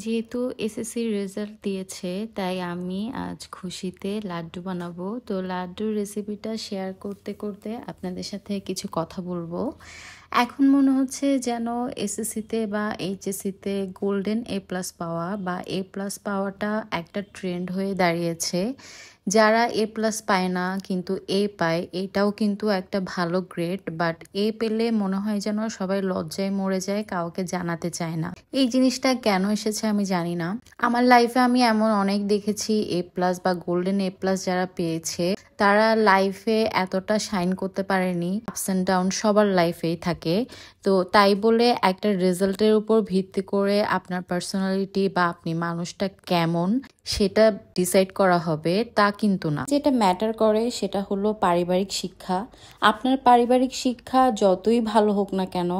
যেহেতু SSC result দিয়েছে তাই আমি আজ খুশিতে লাড্ডু বানাবো তো লাড্ডুর রেসিপিটা শেয়ার করতে করতে আপনাদের সাথে কিছু কথা বলবো এখন মনে হচ্ছে যেন এসএসসিতে বা এইচএসসিতে গোল্ডেন এ প্লাস পাওয়া বা এ প্লাস পাওয়াটা একটা ট্রেন্ড হয়ে দাঁড়িয়েছে যারা এ প্লাস পায় না কিন্তু এ পায় এটাও কিন্তু একটা ভালো গ্রেড বাট এ পেলে মনে হয় যেন সবাই লজ্জায় মরে যায় কাউকে জানাতে চায় না এই জিনিসটা কেন এসেছে আমি জানি না আমার লাইফে আমি এমন অনেক দেখেছি এ প্লাস বা গোল্ডেন এ প্লাস যারা পেয়েছে তারা লাইফে এতটা শাইন করতে পারেনি আপস অ্যান্ড ডাউন সবার লাইফেই থাকে তো তাই বলে একটা রেজাল্টের উপর ভিত্তি করে আপনার পার্সোনালিটি বা আপনি মানুষটা কেমন সেটা ডিসাইড করা হবে তা কিন্তু না যেটা ম্যাটার করে সেটা হলো পারিবারিক শিক্ষা আপনার পারিবারিক শিক্ষা যতই ভালো হোক না কেন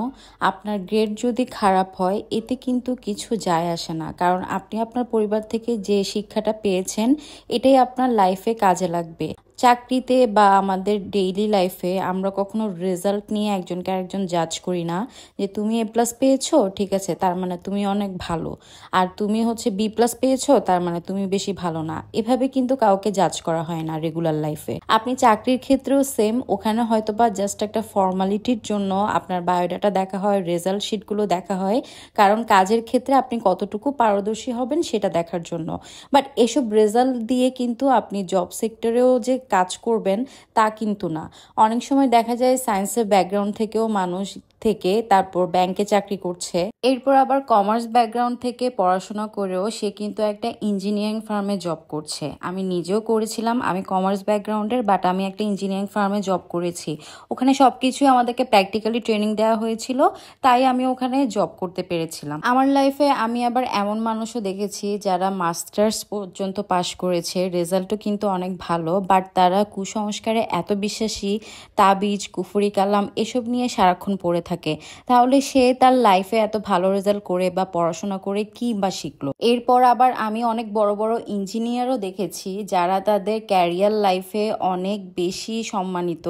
আপনার গ্রেড যদি খারাপ হয় এতে কিন্তু কিছু যায় আসে না কারণ আপনি আপনার পরিবার থেকে যে শিক্ষাটা পেয়েছেন এটাই আপনার লাইফে কাজে লাগবে চাকরিতে বা আমাদের ডেইলি লাইফে আমরা কখনো রেজাল্ট নিয়ে একজনকে আরেকজন জাজ করি না যে তুমি এ প্লাস পেয়েছো ঠিক আছে তার মানে তুমি অনেক ভালো আর তুমি হচ্ছে বি প্লাস পেয়েছো তার মানে তুমি বেশি ভালো না এভাবে কিন্তু কাউকে জাজ করা হয় না রেগুলার লাইফে আপনি চাকরির ক্ষেত্রেও সেম ওখানে হয়তো বা জাস্ট একটা ফর্মালিটির জন্য আপনার বায়োডাটা দেখা হয় রেজাল্ট শিটগুলো দেখা হয় কারণ কাজের ক্ষেত্রে আপনি কতটুকু পারদর্শী হবেন সেটা দেখার জন্য বাট এসব রেজাল্ট দিয়ে কিন্তু আপনি জব সেক্টরেও যে কাজ করবেন তা কিন্তু না অনেক সময় দেখা যায় সায়েন্সের ব্যাকগ্রাউন্ড থেকেও মানুষ থেকে তারপর ব্যাংকে চাকরি করছে এরপর আবার কমার্স ব্যাকগ্রাউন্ড থেকে পড়াশোনা করেও সে কিন্তু একটা ইঞ্জিনিয়ারিং ফার্মে জব করছে আমি নিজেও করেছিলাম আমি কমার্স ব্যাকগ্রাউন্ডের বাট আমি একটা ইঞ্জিনিয়ারিং ফার্মে জব করেছি ওখানে সব কিছুই আমাদেরকে প্র্যাকটিক্যালি ট্রেনিং দেওয়া হয়েছিল তাই আমি ওখানে জব করতে পেরেছিলাম আমার লাইফে আমি আবার এমন মানুষও দেখেছি যারা মাস্টার্স পর্যন্ত পাশ করেছে রেজাল্টও কিন্তু অনেক ভালো বাট তারা কুসংস্কারে এত বিশ্বাসী তাবিজ কুফুরি কালাম এসব নিয়ে সারাক্ষণ পড়ে থাকে থাকে তাহলে সে তার লাইফে এত ভালো রেজাল্ট করে বা পড়াশোনা করে কি বা শিখলো এরপর আবার আমি অনেক বড় বড় ইঞ্জিনিয়ারও দেখেছি যারা তাদের ক্যারিয়ার লাইফে অনেক বেশি সম্মানিত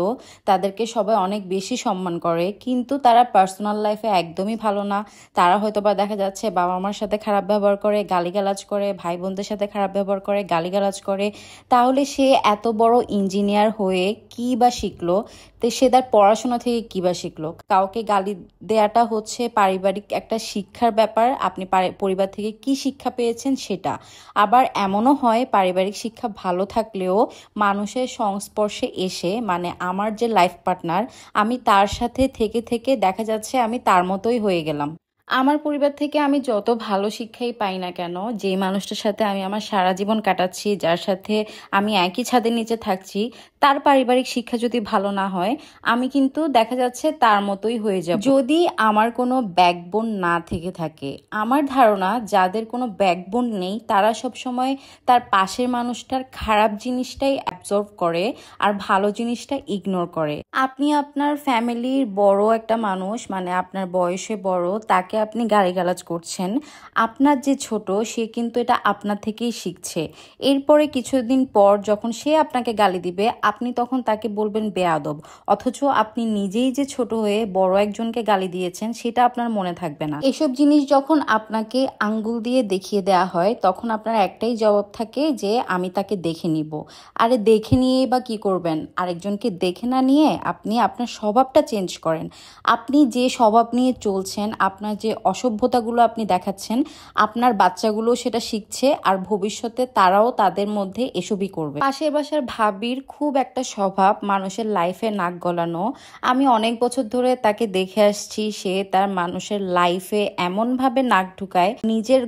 তাদেরকে সবাই অনেক বেশি সম্মান করে কিন্তু তারা পার্সোনাল লাইফে একদমই ভালো না তারা হয়তো বা দেখা যাচ্ছে বাবা মার সাথে খারাপ ব্যবহার করে গালিগালাজ করে ভাই বোনদের সাথে খারাপ ব্যবহার করে গালিগালাজ করে তাহলে সে এত বড় ইঞ্জিনিয়ার হয়ে কি বা শিখলো তো সে তার পড়াশোনা থেকে কী বা শিখলো কাউকে গালি দেয়াটা হচ্ছে পারিবারিক একটা শিক্ষার ব্যাপার আপনি পরিবার থেকে কি শিক্ষা পেয়েছেন সেটা আবার এমনও হয় পারিবারিক শিক্ষা ভালো থাকলেও মানুষের সংস্পর্শে এসে মানে আমার যে লাইফ পার্টনার আমি তার সাথে থেকে থেকে দেখা যাচ্ছে আমি তার মতোই হয়ে গেলাম আমার পরিবার থেকে আমি যত ভালো শিক্ষাই পাই না কেন যে মানুষটার সাথে আমি আমার সারা জীবন কাটাচ্ছি যার সাথে আমি একই ছাদের নিচে থাকছি তার পারিবারিক শিক্ষা যদি ভালো না হয় আমি কিন্তু দেখা যাচ্ছে তার মতোই হয়ে যাব যদি আমার কোনো ব্যাকবোন না থেকে থাকে আমার ধারণা যাদের কোনো ব্যাকবোন নেই তারা সব সময় তার পাশের মানুষটার খারাপ জিনিসটাই অ্যাবজর্ব করে আর ভালো জিনিসটা ইগনোর করে আপনি আপনার ফ্যামিলির বড় একটা মানুষ মানে আপনার বয়সে বড় তাকে যাকে আপনি গালি গালাজ করছেন আপনার যে ছোট সে কিন্তু এটা আপনার থেকেই শিখছে এরপরে কিছুদিন পর যখন সে আপনাকে গালি দিবে আপনি তখন তাকে বলবেন বেয়াদব অথচ আপনি নিজেই যে ছোট হয়ে বড় একজনকে গালি দিয়েছেন সেটা আপনার মনে থাকবে না এসব জিনিস যখন আপনাকে আঙ্গুল দিয়ে দেখিয়ে দেওয়া হয় তখন আপনার একটাই জবাব থাকে যে আমি তাকে দেখে নিব আরে দেখে নিয়ে বা কি করবেন আরেকজনকে দেখে না নিয়ে আপনি আপনার স্বভাবটা চেঞ্জ করেন আপনি যে স্বভাব নিয়ে চলছেন আপনার যে অসভ্যতাগুলো আপনি দেখাচ্ছেন আপনার বাচ্চাগুলো সেটা শিখছে আর ভবিষ্যতে তারাও তাদের মধ্যে এসবই করবে পাশের বাসার ভাবির খুব একটা স্বভাব মানুষের লাইফে নাক গলানো আমি অনেক বছর ধরে তাকে দেখে আসছি সে তার মানুষের লাইফে এমনভাবে নাক ঢুকায় নিজের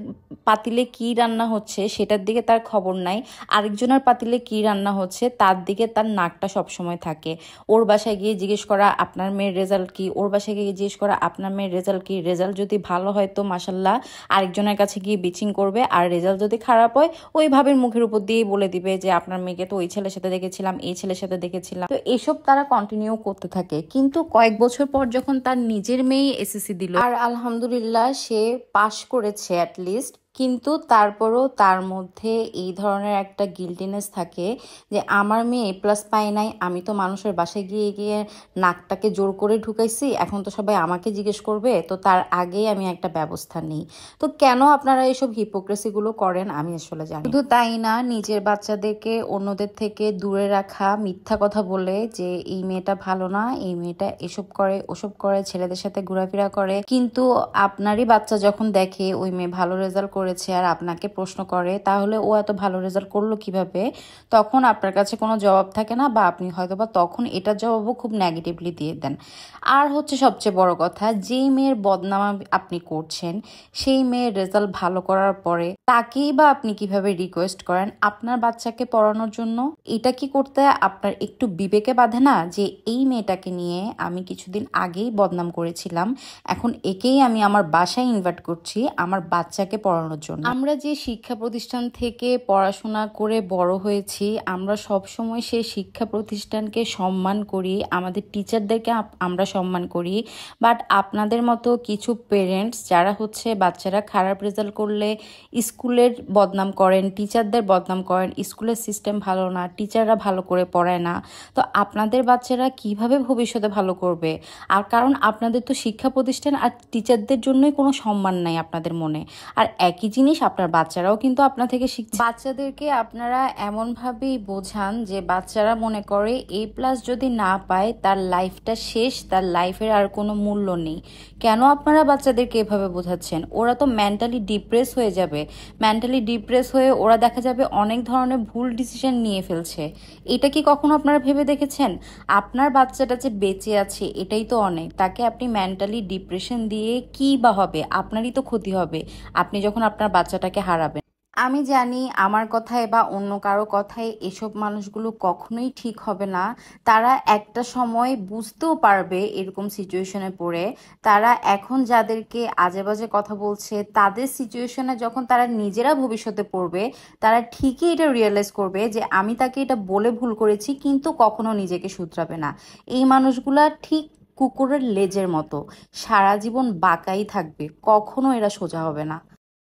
পাতিলে কি রান্না হচ্ছে সেটার দিকে তার খবর নাই আরেকজনের পাতিলে কি রান্না হচ্ছে তার দিকে তার নাকটা সবসময় থাকে ওর বাসায় গিয়ে জিজ্ঞেস করা আপনার মেয়ের রেজাল্ট কি ওর বাসায় গিয়ে জিজ্ঞেস করা আপনার মেয়ের রেজাল্ট কি রেজাল্ট যদি ভালো হয় তো মাসাল্লাহ আরেকজনের কাছে গিয়ে বিচিং করবে আর রেজাল্ট যদি খারাপ হয় ওইভাবে মুখের উপর দিয়েই বলে দিবে যে আপনার মেয়েকে তো ওই ছেলের সাথে দেখেছিলাম এই ছেলের সাথে দেখেছিলাম তো এসব তারা কন্টিনিউ করতে থাকে কিন্তু কয়েক বছর পর যখন তার নিজের মেয়ে এসএসসি দিল আর আলহামদুলিল্লাহ সে পাশ করেছে অ্যাটলিস্ট কিন্তু তারপরও তার মধ্যে এই ধরনের একটা গিল্টিনেস থাকে যে আমার মেয়ে এ প্লাস পায় নাই আমি তো মানুষের বাসায় গিয়ে গিয়ে নাকটাকে জোর করে ঢুকাইছি এখন তো সবাই আমাকে জিজ্ঞেস করবে তো তার আগেই আমি একটা ব্যবস্থা নিই তো কেন আপনারা এইসব হিপোক্রেসিগুলো করেন আমি আসলে জানি শুধু তাই না নিজের বাচ্চাদেরকে অন্যদের থেকে দূরে রাখা মিথ্যা কথা বলে যে এই মেয়েটা ভালো না এই মেয়েটা এসব করে ওসব করে ছেলেদের সাথে ঘোরাফেরা করে কিন্তু আপনারই বাচ্চা যখন দেখে ওই মেয়ে ভালো রেজাল্ট করে করেছে আর আপনাকে প্রশ্ন করে তাহলে ও এত ভালো রেজাল্ট করলো কিভাবে তখন আপনার কাছে কোনো জবাব থাকে না বা আপনি হয়তো বা তখন এটা জবাবও খুব নেগেটিভলি দিয়ে দেন আর হচ্ছে সবচেয়ে বড় কথা যেই মেয়ের বদনামা আপনি করছেন সেই মেয়ের রেজাল্ট ভালো করার পরে তাকেই বা আপনি কিভাবে রিকোয়েস্ট করেন আপনার বাচ্চাকে পড়ানোর জন্য এটা কি করতে আপনার একটু বিবেকে বাঁধে না যে এই মেয়েটাকে নিয়ে আমি কিছুদিন আগেই বদনাম করেছিলাম এখন একেই আমি আমার বাসায় ইনভাইট করছি আমার বাচ্চাকে পড়ানোর করানোর জন্য আমরা যে শিক্ষা প্রতিষ্ঠান থেকে পড়াশোনা করে বড় হয়েছি আমরা সব সময় সেই শিক্ষা প্রতিষ্ঠানকে সম্মান করি আমাদের টিচারদেরকে আমরা সম্মান করি বাট আপনাদের মতো কিছু পেরেন্টস যারা হচ্ছে বাচ্চারা খারাপ রেজাল্ট করলে স্কুলের বদনাম করেন টিচারদের বদনাম করেন স্কুলের সিস্টেম ভালো না টিচাররা ভালো করে পড়ায় না তো আপনাদের বাচ্চারা কিভাবে ভবিষ্যতে ভালো করবে আর কারণ আপনাদের তো শিক্ষা প্রতিষ্ঠান আর টিচারদের জন্যই কোনো সম্মান নাই আপনাদের মনে আর একই একই জিনিস আপনার বাচ্চারাও কিন্তু আপনার থেকে শিখছে বাচ্চাদেরকে আপনারা এমনভাবেই বোঝান যে বাচ্চারা মনে করে এ প্লাস যদি না পায় তার লাইফটা শেষ তার লাইফের আর কোনো মূল্য নেই কেন আপনারা বাচ্চাদেরকে এভাবে বোঝাচ্ছেন ওরা তো মেন্টালি ডিপ্রেস হয়ে যাবে মেন্টালি ডিপ্রেস হয়ে ওরা দেখা যাবে অনেক ধরনের ভুল ডিসিশন নিয়ে ফেলছে এটা কি কখনো আপনারা ভেবে দেখেছেন আপনার বাচ্চাটা যে বেঁচে আছে এটাই তো অনেক তাকে আপনি মেন্টালি ডিপ্রেশন দিয়ে কি বা হবে আপনারই তো ক্ষতি হবে আপনি যখন আপনার বাচ্চাটাকে হারাবেন আমি জানি আমার কথায় বা অন্য কারো কথায় এসব মানুষগুলো কখনোই ঠিক হবে না তারা একটা সময় বুঝতেও পারবে এরকম সিচুয়েশনে পড়ে তারা এখন যাদেরকে আজে বাজে কথা বলছে তাদের সিচুয়েশনে যখন তারা নিজেরা ভবিষ্যতে পড়বে তারা ঠিকই এটা রিয়েলাইজ করবে যে আমি তাকে এটা বলে ভুল করেছি কিন্তু কখনো নিজেকে শুধরাবে না এই মানুষগুলা ঠিক কুকুরের লেজের মতো সারা জীবন বাঁকাই থাকবে কখনো এরা সোজা হবে না